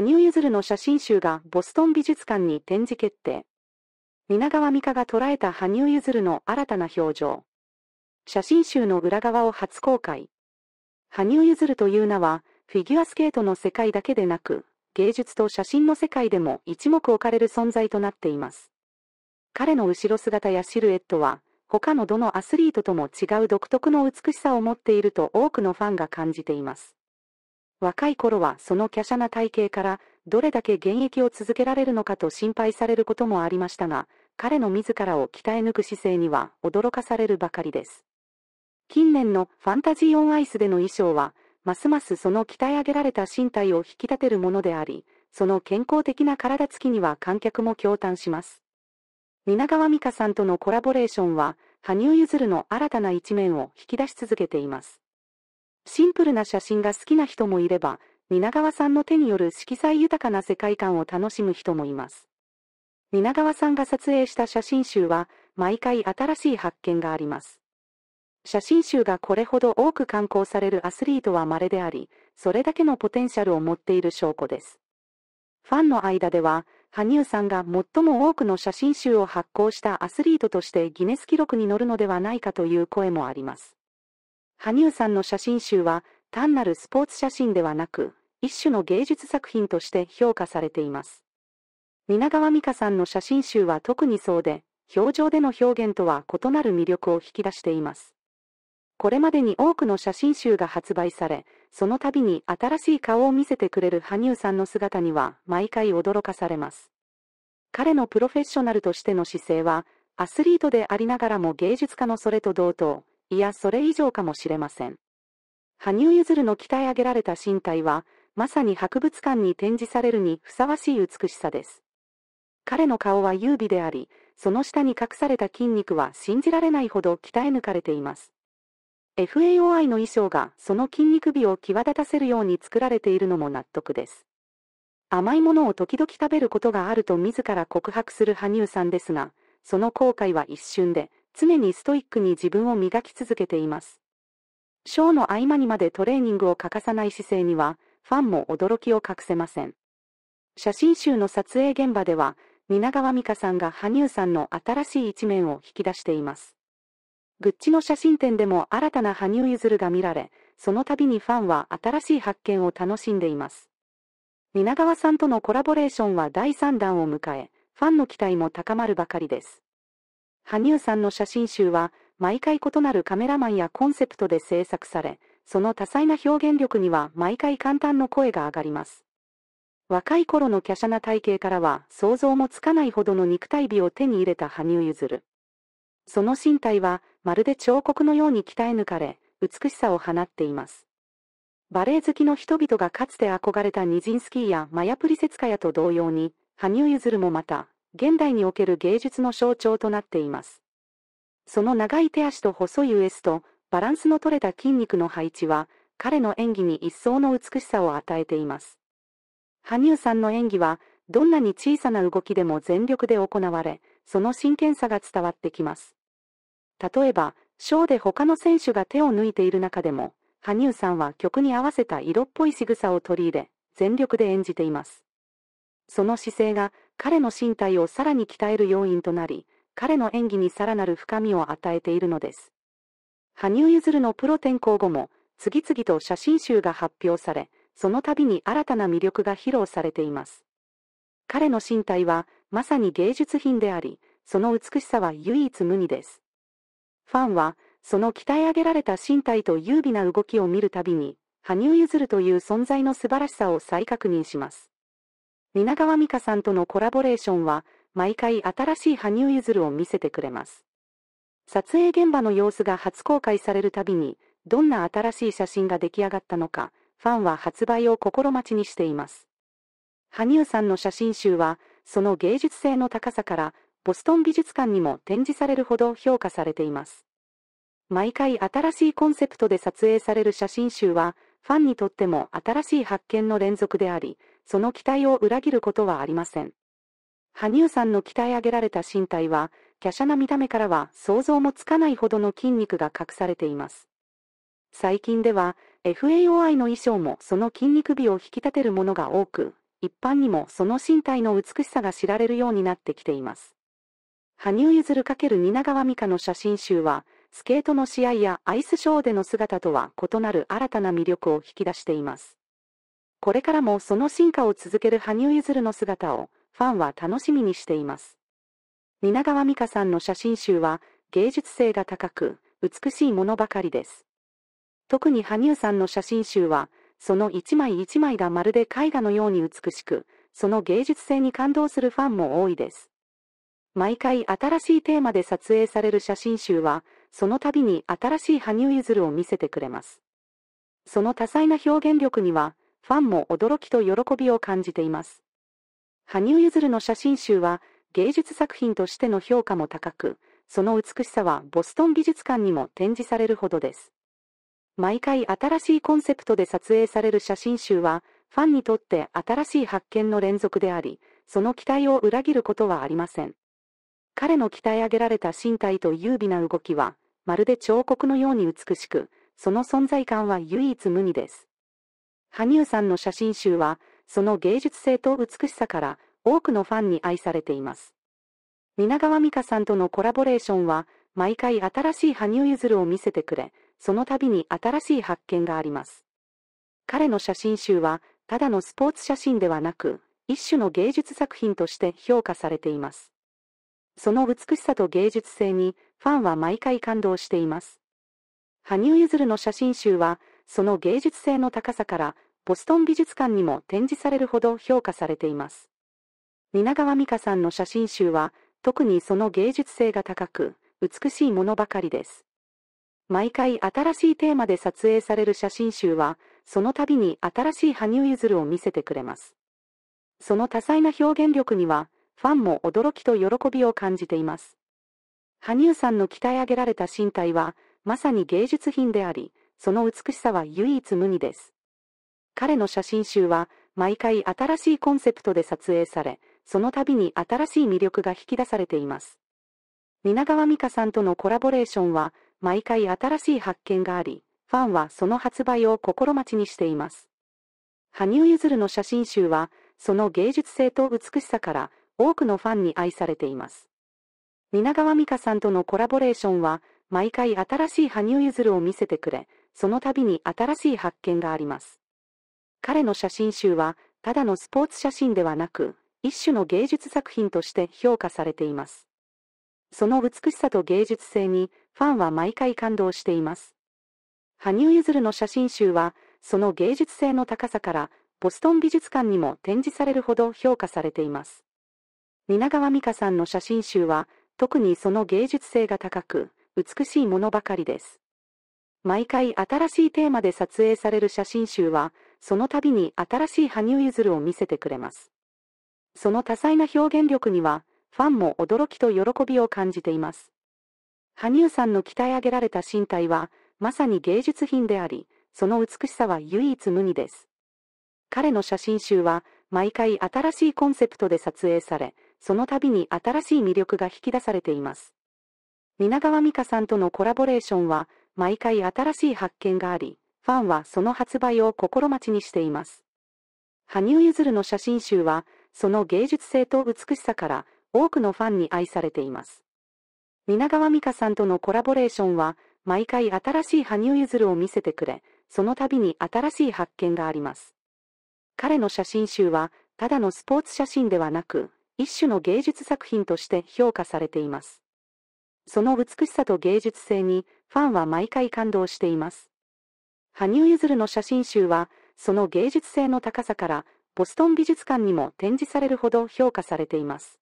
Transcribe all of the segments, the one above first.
羽生結弦の写真集がボストン美術館に展示決定。皆川美香が捉えた羽生結弦の新たな表情。写真集の裏側を初公開。羽生結弦という名は、フィギュアスケートの世界だけでなく、芸術と写真の世界でも一目置かれる存在となっています。彼の後ろ姿やシルエットは、他のどのアスリートとも違う独特の美しさを持っていると多くのファンが感じています。若い頃はその華奢な体型から、どれだけ現役を続けられるのかと心配されることもありましたが、彼の自らを鍛え抜く姿勢には驚かされるばかりです。近年のファンタジー・オン・アイスでの衣装は、ますますその鍛え上げられた身体を引き立てるものであり、その健康的な体つきには観客も驚嘆します。蜷川美香さんとのコラボレーションは、羽生結弦の新たな一面を引き出し続けています。シンプルな写真が好きな人もいれば、蜷川さんの手による色彩豊かな世界観を楽しむ人もいます。蜷川さんが撮影した写真集は、毎回新しい発見があります。写真集がこれほど多く刊行されるアスリートは稀であり、それだけのポテンシャルを持っている証拠です。ファンの間では、羽生さんが最も多くの写真集を発行したアスリートとしてギネス記録に乗るのではないかという声もあります。羽生さんの写真集は単なるスポーツ写真ではなく、一種の芸術作品として評価されています。皆川美香さんの写真集は特にそうで、表情での表現とは異なる魅力を引き出しています。これまでに多くの写真集が発売され、その度に新しい顔を見せてくれる羽生さんの姿には毎回驚かされます。彼のプロフェッショナルとしての姿勢は、アスリートでありながらも芸術家のそれと同等、いやそれ以上かもしれません。羽生結弦の鍛え上げられた身体は、まさに博物館に展示されるにふさわしい美しさです。彼の顔は優美であり、その下に隠された筋肉は信じられないほど鍛え抜かれています。FAOI の衣装がその筋肉美を際立たせるように作られているのも納得です。甘いものを時々食べることがあると自ら告白する羽生さんですが、その後悔は一瞬で、常にストイックに自分を磨き続けています。ショーの合間にまでトレーニングを欠かさない姿勢には、ファンも驚きを隠せません。写真集の撮影現場では、蜷川美香さんが羽生さんの新しい一面を引き出しています。グッチの写真展でも新たな羽生結弦が見られ、その度にファンは新しい発見を楽しんでいます。蜷川さんとのコラボレーションは第3弾を迎え、ファンの期待も高まるばかりです。羽生さんの写真集は、毎回異なるカメラマンやコンセプトで制作され、その多彩な表現力には毎回簡単の声が上がります。若い頃の華奢な体型からは想像もつかないほどの肉体美を手に入れた羽生結弦。その身体はまるで彫刻のように鍛え抜かれ、美しさを放っています。バレエ好きの人々がかつて憧れたニジンスキーやマヤプリセツカヤと同様に、羽生結弦もまた現代における芸術の象徴となっています。その長い手足と細いウエスト、バランスの取れた筋肉の配置は、彼の演技に一層の美しさを与えています。羽生さんの演技は、どんなに小さな動きでも全力で行われ、その真剣さが伝わってきます。例えば、ショーで他の選手が手を抜いている中でも、羽生さんは曲に合わせた色っぽい仕草を取り入れ、全力で演じています。その姿勢が彼の身体をさらに鍛える要因となり、彼の演技にさらなる深みを与えているのです。羽生結弦のプロ転向後も、次々と写真集が発表され、その度に新たな魅力が披露されています。彼の身体は、まさに芸術品であり、その美しさは唯一無二です。ファンは、その鍛え上げられた身体と優美な動きを見るたびに、羽生結弦という存在の素晴らしさを再確認します。皆川美香さんとのコラボレーションは、毎回新しい羽生結弦を見せてくれます。撮影現場の様子が初公開されるたびに、どんな新しい写真が出来上がったのか、ファンは発売を心待ちにしています。羽生さんの写真集は、その芸術性の高さから、ボストン美術館にも展示されるほど評価されています。毎回新しいコンセプトで撮影される写真集は、ファンにとっても新しい発見の連続であり、その期待を裏切ることはありません。羽生さんの鍛え上げられた身体は、華奢な見た目からは想像もつかないほどの筋肉が隠されています。最近では、FAOI の衣装もその筋肉美を引き立てるものが多く、一般にもその身体の美しさが知られるようになってきています。羽生結弦る蜷川美香の写真集は、スケートの試合やアイスショーでの姿とは異なる新たな魅力を引き出しています。これからもその進化を続ける羽生結弦の姿をファンは楽しみにしています。蜷川美香さんの写真集は芸術性が高く、美しいものばかりです。特に羽生さんの写真集は、その一枚一枚がまるで絵画のように美しく、その芸術性に感動するファンも多いです。毎回新しいテーマで撮影される写真集は、その度に新しい羽生結弦を見せてくれます。その多彩な表現力には、ファンも驚きと喜びを感じています。羽生結弦の写真集は芸術作品としての評価も高く、その美しさはボストン美術館にも展示されるほどです。毎回新しいコンセプトで撮影される写真集は、ファンにとって新しい発見の連続であり、その期待を裏切ることはありません。彼の鍛え上げられた身体と優美な動きは、まるで彫刻のように美しく、その存在感は唯一無二です。羽生さんの写真集は、その芸術性と美しさから多くのファンに愛されています。皆川美香さんとのコラボレーションは、毎回新しい羽生結弦を見せてくれ、その度に新しい発見があります。彼の写真集は、ただのスポーツ写真ではなく、一種の芸術作品として評価されています。その美しさと芸術性に、ファンは毎回感動しています。羽生結弦の写真集は、その芸術性の高さからボストン美術館にも展示されるほど評価されています。蜷川美香さんの写真集は、特にその芸術性が高く、美しいものばかりです。毎回新しいテーマで撮影される写真集は、その度に新しい羽生結弦を見せてくれます。その多彩な表現力には、ファンも驚きと喜びを感じています。羽生さんの鍛え上げられた身体は、まさに芸術品であり、その美しさは唯一無二です。彼の写真集は、毎回新しいコンセプトで撮影され、その度に新しい魅力が引き出されています。皆川美香さんとのコラボレーションは、毎回新しい発見があり、ファンはその発売を心待ちにしています。羽生結弦の写真集は、その芸術性と美しさから、多くのファンに愛されています。皆川美香さんとのコラボレーションは、毎回新しい羽生結弦を見せてくれ、その度に新しい発見があります。彼の写真集は、ただのスポーツ写真ではなく、一種の芸術作品として評価されています。その美しさと芸術性に、ファンは毎回感動しています。羽生結弦の写真集は、その芸術性の高さから、ボストン美術館にも展示されるほど評価されています。蜷川美香さんの写真集は、特にその芸術性が高く、美しいものばかりです。毎回新しいテーマで撮影される写真集は、その度に新しい羽生結弦を見せてくれます。その多彩な表現力には、ファンも驚きと喜びを感じています。羽生さんの鍛え上げられた身体は、まさに芸術品であり、その美しさは唯一無二です。彼の写真集は、毎回新しいコンセプトで撮影され、その度に新しい魅力が引き出されています。皆川美香さんとのコラボレーションは、毎回新しい発見があり、ファンはその発売を心待ちにしています。羽生結弦の写真集は、その芸術性と美しさから多くのファンに愛されています。皆川美香さんとのコラボレーションは、毎回新しい羽生結弦を見せてくれ、その度に新しい発見があります。彼の写真集は、ただのスポーツ写真ではなく、一種の芸術作品として評価されています。その美しさと芸術性に、ファンは毎回感動しています。羽生結弦の写真集は、その芸術性の高さから、ボストン美術館にも展示されるほど評価されています。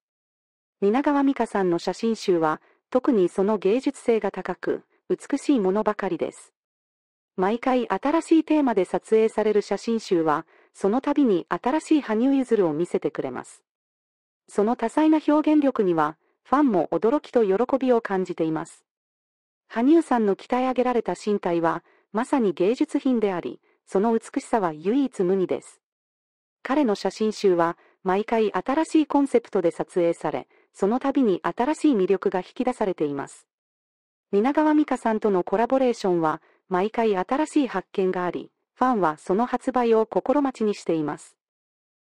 蜷川美香さんの写真集は、特にその芸術性が高く、美しいものばかりです。毎回新しいテーマで撮影される写真集は、その度に新しい羽生結弦を見せてくれます。その多彩な表現力には、ファンも驚きと喜びを感じています。羽生さんの鍛え上げられた身体は、まさに芸術品であり、その美しさは唯一無二です。彼の写真集は、毎回新しいコンセプトで撮影され、その度に新しい魅力が引き出されています。皆川美香さんとのコラボレーションは、毎回新しい発見があり、ファンはその発売を心待ちにしています。